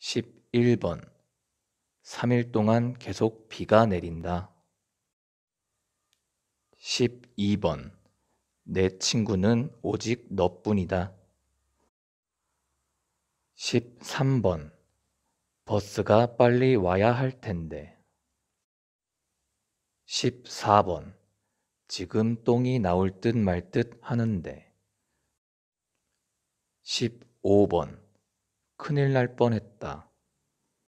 11번 3일 동안 계속 비가 내린다. 12번 내 친구는 오직 너뿐이다. 13번 버스가 빨리 와야 할 텐데. 14번 지금 똥이 나올 듯 말 듯 하는데. 15번 큰일 날 뻔했다.